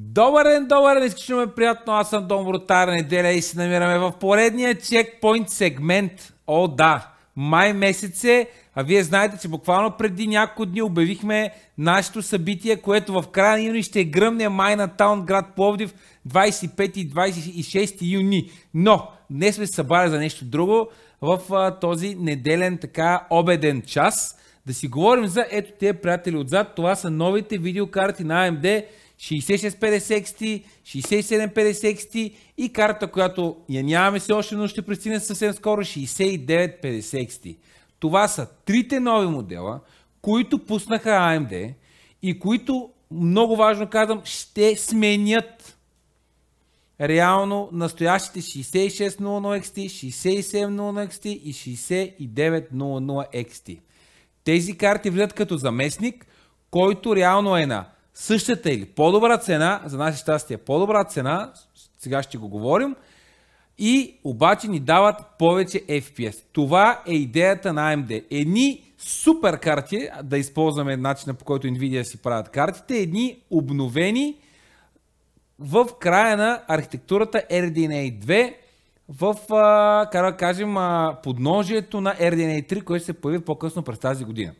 Добър Добърен, добърен, изключително е приятно. Аз съм Дом Ротар неделя и се намираме в поредния чекпоинт сегмент. О, да! Май месец е, а вие знаете, че буквално преди няколко дни обявихме нашето събитие, което в края на юни ще гръмне Майна Таун, град Пловдив, 25 и 26 юни. Но днес сме се събрали за нещо друго в а, този неделен така обеден час. Да си говорим за ето тези приятели отзад. Това са новите видеокарти на AMD 6650 6750 и карта, която я нямаме все още, но ще пристигне съвсем скоро, 6950 Това са трите нови модела, които пуснаха AMD и които, много важно казвам, ще сменят реално настоящите 6600XT, 6700XT и 6900XT. Тези карти влизат като заместник, който реално е на същата или по-добра цена, за наше щастие по-добра цена, сега ще го говорим, и обаче ни дават повече FPS. Това е идеята на AMD. Едни супер карти, да използваме начина по който Nvidia си правят картите, едни обновени в края на архитектурата RDNA 2, в, как да кажем, подножието на RDNA 3, което се появи по-късно през тази година.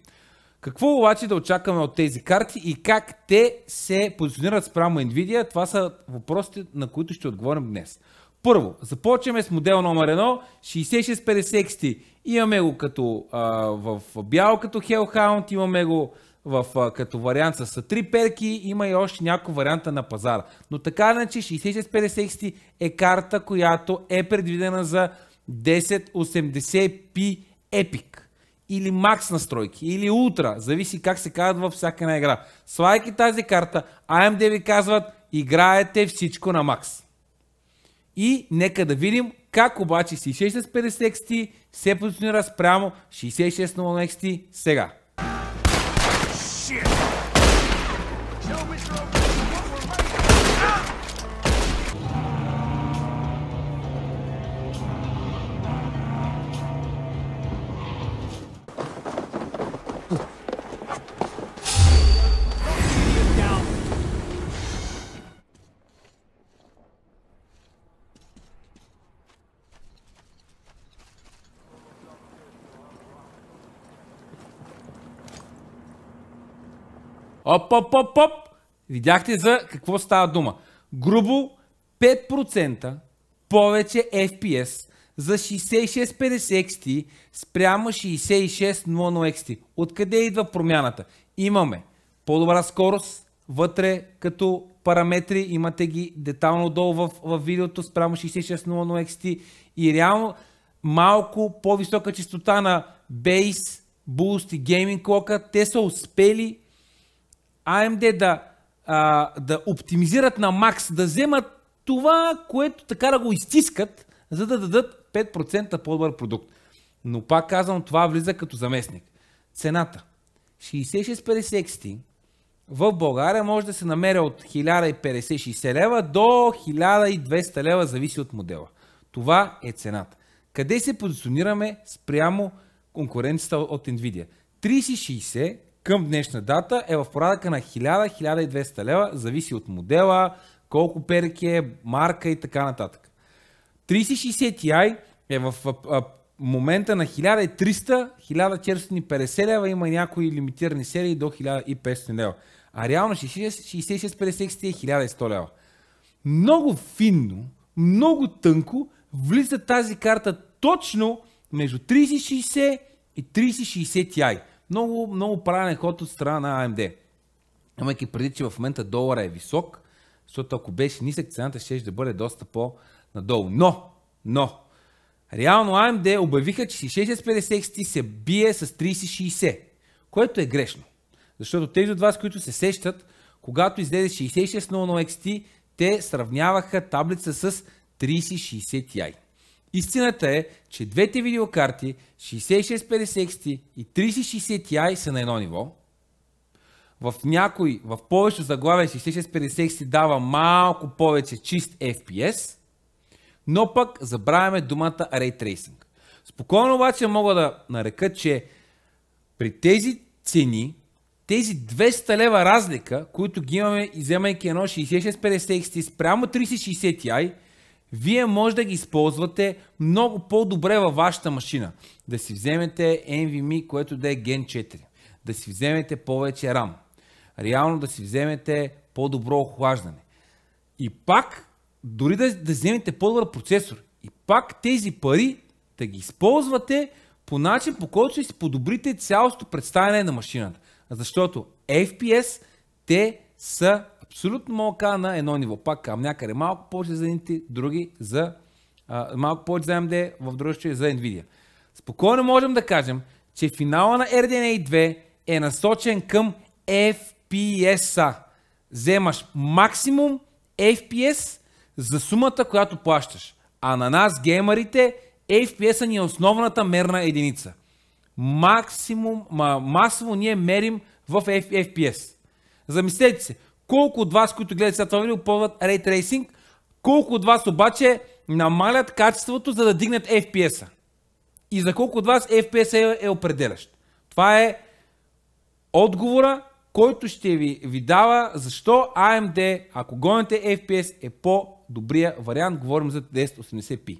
Какво обаче да очакваме от тези карти и как те се позиционират спрямо Nvidia? Това са въпросите, на които ще отговорим днес. Първо, започваме с модел номер 1, 6650 XT. Имаме го като а, в бял като Hellhound, имаме го в, а, като вариант с три перки, има и още няколко варианта на пазара. Но така иначе 6650 XT е карта, която е предвидена за 1080p Epic или макс настройки, или ултра, зависи как се казват във всяка една игра. Слайки тази карта, AMD ви казват, играете всичко на макс. И нека да видим как обаче 6650 XT се позиционира спрямо 6600 XT сега. Shit. Оп, оп, оп, оп. Видяхте за какво става дума. Грубо 5% повече FPS за 6650 XT спрямо 6600 XT. Откъде идва промяната? Имаме по-добра скорост, вътре като параметри, имате ги детално долу в, в видеото спрямо 6600 XT и реално малко по-висока частота на Base, Boost и Gaming Clock, те са успели AMD да, а, да оптимизират на макс, да вземат това, което така да го изтискат, за да дадат 5% по-добър продукт. Но пак казвам, това влиза като заместник. Цената. 6650 XT в България може да се намеря от 1050-60 лева до 1200 лева, зависи от модела. Това е цената. Къде се позиционираме спрямо конкуренцията от Nvidia? 3060 към днешна дата е в порадъка на 1000-1200 лева, зависи от модела, колко перки е, марка и така нататък. 3060 i е в момента на 1300-1450 лева, има някои лимитирани серии до 1500 лева. А реално 6650 XT е 1100 лева. Много финно, много тънко влиза тази карта точно между 3060 и 3060 Ti много, много правен ход от страна на AMD. Имайки преди, че в момента долара е висок, защото ако беше нисък, цената ще да бъде доста по-надолу. Но, но, реално AMD обявиха, че 6650 XT се бие с 3060, което е грешно. Защото тези от вас, които се сещат, когато излезе 6600 XT, те сравняваха таблица с 3060 Ti. Истината е, че двете видеокарти 6650 и 3060 Ti са на едно ниво. В някой, в повечето заглавия 6650 дава малко повече чист FPS, но пък забравяме думата Ray Tracing. Спокойно обаче мога да нарека, че при тези цени, тези 200 лева разлика, които ги имаме, вземайки едно 6650 спрямо 3060 Ti, вие може да ги използвате много по-добре във вашата машина. Да си вземете NVMe, което да е Gen 4. Да си вземете повече RAM. Реално да си вземете по-добро охлаждане. И пак, дори да, да вземете по-добър процесор, и пак тези пари да ги използвате по начин, по който ще си подобрите цялото представяне на машината. Защото FPS те са абсолютно малка на едно ниво. Пак към някъде малко повече за едните, други за а, малко повече за AMD, в другите за Nvidia. Спокойно можем да кажем, че финала на RDNA 2 е насочен към FPS-а. Вземаш максимум FPS за сумата, която плащаш. А на нас, геймерите, FPS-а ни е основната мерна единица. Максимум, масово ние мерим в FPS. Замислете се, колко от вас, които гледат сега това видео, ползват Ray Tracing? Колко от вас обаче намалят качеството, за да дигнат FPS-а? И за колко от вас FPS е, е определящ? Това е отговора, който ще ви, ви дава защо AMD, ако гоните FPS, е по-добрия вариант. Говорим за 1080p.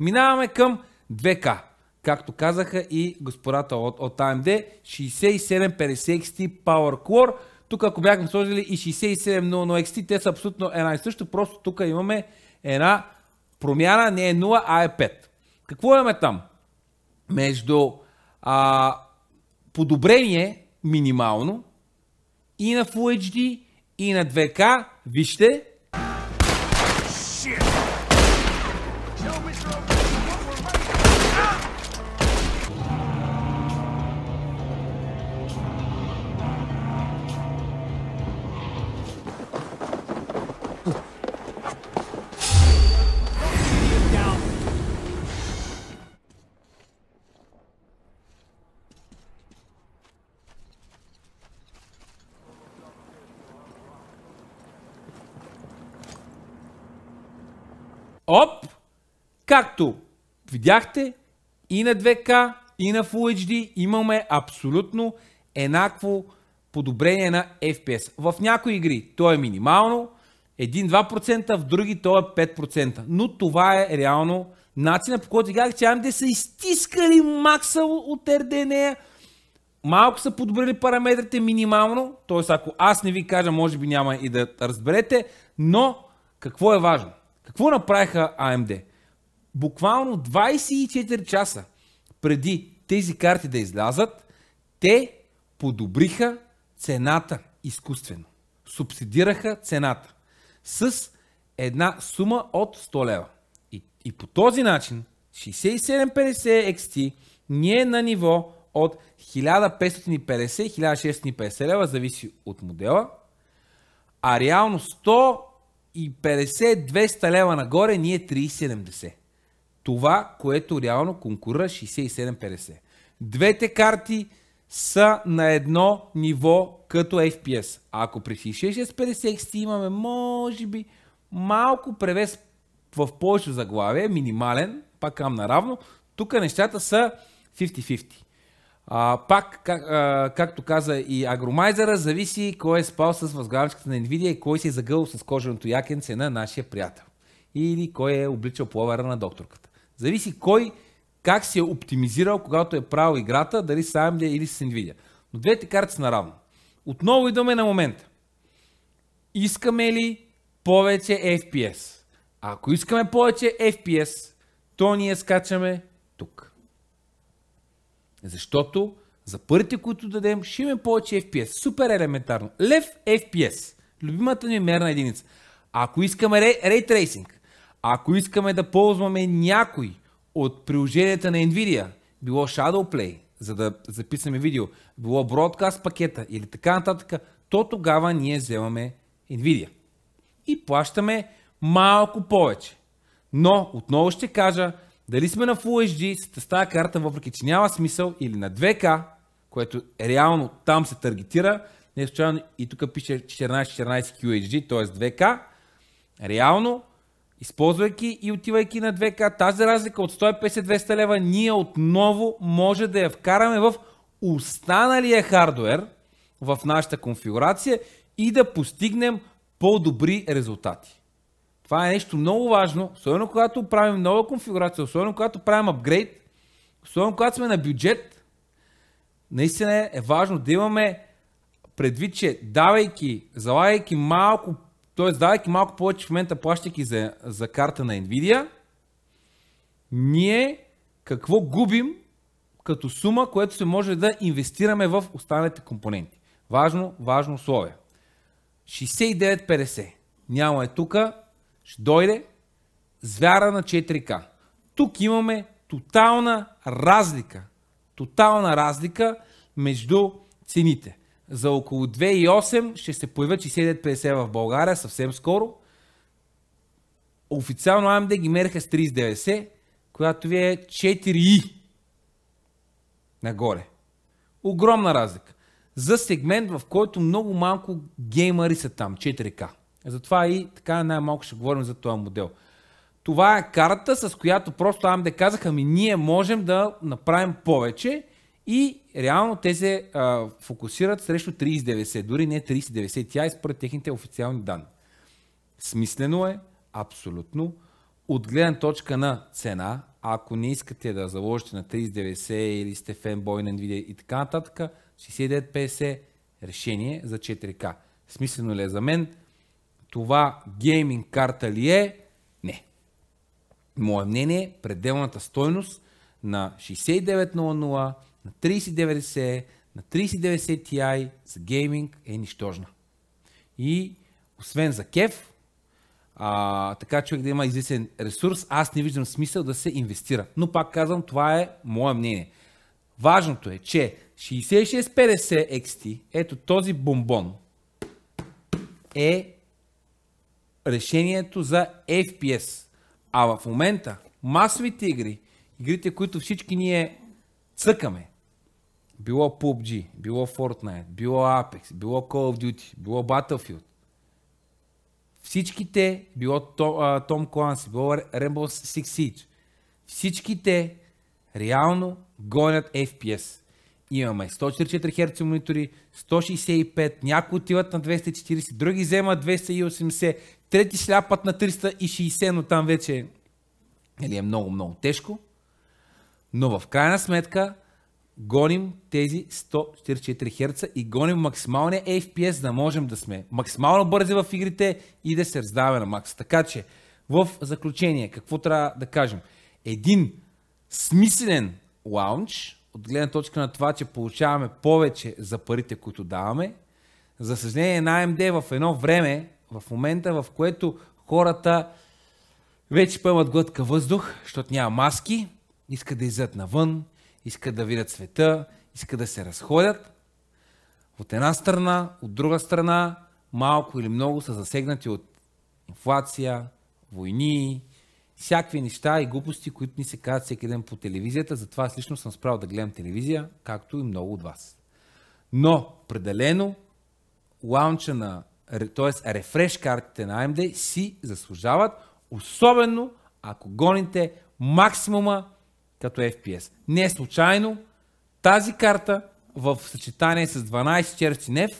Минаваме към 2K. Както казаха и господата от, от AMD, 6750 XT Power Core – тук ако бяхме сложили и 6700 XT, те са абсолютно една и също, просто тук имаме една промяна, не е 0, а е 5. Какво имаме там? Между а, подобрение минимално и на Full HD, и на 2K, вижте, Както видяхте, и на 2K, и на Full HD имаме абсолютно еднакво подобрение на FPS. В някои игри то е минимално, 1-2%, в други то е 5%. Но това е реално начина по който играх, че AMD ами са изтискали макса от RDNA, малко са подобрили параметрите минимално, т.е. ако аз не ви кажа, може би няма и да разберете, но какво е важно? Какво направиха AMD? буквално 24 часа преди тези карти да излязат, те подобриха цената изкуствено. Субсидираха цената с една сума от 100 лева. И, и по този начин 6750 XT не е на ниво от 1550-1650 лева, зависи от модела, а реално 150-200 лева нагоре ние е 370 това, което реално конкурира 6750. Двете карти са на едно ниво като FPS. А ако при 66-50 XT имаме, може би, малко превес в повече заглавие, минимален, пак кам наравно, тук нещата са 50-50. А, пак, как, а, както каза и агромайзера, зависи кой е спал с възглавничката на Nvidia и кой се е загъл с коженото якенце на нашия приятел или кой е обличал пловера на докторката. Зависи кой как си е оптимизирал, когато е правил играта, дали с AMD е или с Nvidia. Но двете карти са наравно. Отново идваме на момента. Искаме ли повече FPS? А ако искаме повече FPS, то ние скачаме тук. Защото за парите, които дадем, ще имаме повече FPS. Супер елементарно. Лев FPS. Любимата ни мерна единица. А ако искаме рейтрейсинг, ако искаме да ползваме някой от приложенията на NVIDIA, било Shadow Play, за да записаме видео, било Broadcast пакета или така нататък, то тогава ние вземаме NVIDIA и плащаме малко повече. Но отново ще кажа, дали сме на Full HD с тази карта, въпреки че няма смисъл, или на 2K, което реално там се таргетира, не случайно и тук пише 1414 QHD, т.е. 2K, реално Използвайки и отивайки на 2К, тази разлика от 150-200 лева ние отново може да я вкараме в останалия хардвер в нашата конфигурация и да постигнем по-добри резултати. Това е нещо много важно, особено когато правим нова конфигурация, особено когато правим апгрейд, особено когато сме на бюджет, наистина е важно да имаме предвид, че давайки, залагайки малко Тоест, давайки малко повече в момента, плащайки за, за карта на Nvidia, ние какво губим като сума, което се може да инвестираме в останалите компоненти. Важно, важно условие. 69,50. Няма е тук, Ще дойде звяра на 4К. Тук имаме тотална разлика. Тотална разлика между цените за около 2,8 ще се появят 69,50 в България съвсем скоро. Официално AMD ги мериха с 3090, която ви е 4i нагоре. Огромна разлика. За сегмент, в който много малко геймари са там, 4K. Затова и така най-малко ще говорим за този модел. Това е карта, с която просто AMD казаха, ми ние можем да направим повече и реално те се а, фокусират срещу 3090, дори не 3090, тя е според техните официални данни. Смислено е, абсолютно, от гледна точка на цена, ако не искате да заложите на 3090 или сте фенбой на Nvidia и така нататък, 6950 решение за 4К. Смислено ли е за мен? Това гейминг карта ли е? Не. Мое мнение, е, пределната стойност на 6900 на 3090, на 3090 Ti за гейминг е нищожна. И освен за кеф, а, така човек да има известен ресурс, аз не виждам смисъл да се инвестира. Но пак казвам, това е мое мнение. Важното е, че 6650 XT, ето този бомбон, е решението за FPS. А в момента масовите игри, игрите, които всички ние цъкаме. Било PUBG, било Fortnite, било Apex, било Call of Duty, било Battlefield. Всичките, било Том Кланси, било Rainbow Six Siege, всичките реално гонят FPS. Имаме 144 Hz монитори, 165, някои отиват на 240, други вземат 280, трети сляпат на 360, но там вече или нали, е много-много тежко. Но в крайна сметка гоним тези 144 Hz и гоним максималния FPS, да можем да сме максимално бързи в игрите и да се раздаваме на макс. Така че, в заключение, какво трябва да кажем? Един смислен лаунч, от гледна точка на това, че получаваме повече за парите, които даваме. За съжаление на AMD в едно време, в момента, в което хората вече поемат глътка въздух, защото няма маски, искат да излизат навън, искат да видят света, искат да се разходят. От една страна, от друга страна, малко или много са засегнати от инфлация, войни, всякакви неща и глупости, които ни се казват всеки ден по телевизията. Затова аз лично съм справил да гледам телевизия, както и много от вас. Но, определено, лаунча на, т.е. рефреш картите на AMD си заслужават, особено ако гоните максимума като FPS. Не е случайно тази карта в съчетание с 12 черти NEF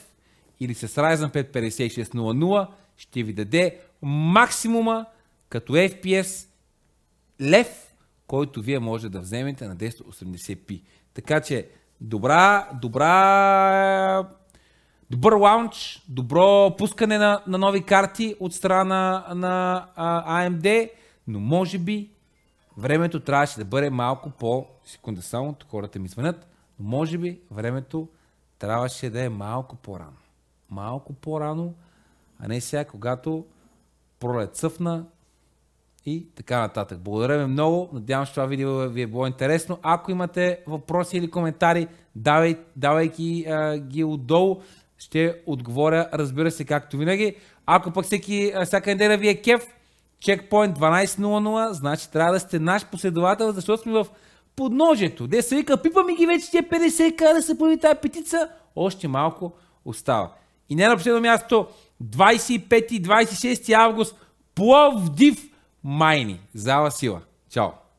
или с Ryzen 5 5600 ще ви даде максимума като FPS лев, който вие може да вземете на 1080p. Така че добра, добра, добър лаунч, добро пускане на, на нови карти от страна на, на AMD, но може би времето трябваше да бъде малко по... Секунда само, хората ми звънят. Но може би времето трябваше да е малко по-рано. Малко по-рано, а не сега, когато пролет цъфна и така нататък. Благодаря ви много. Надявам се, това видео ви е било интересно. Ако имате въпроси или коментари, давай, давайки а, ги отдолу, ще отговоря, разбира се, както винаги. Ако пък всеки, всяка неделя ви е кеф, Checkpoint 12.00, значи трябва да сте наш последовател, защото сме в подножието. Де се вика, пипаме ги вече тия 50к да се появи тази петица, още малко остава. И не на последно място, 25 и 26 август, Пловдив, Майни. Зала сила. Чао!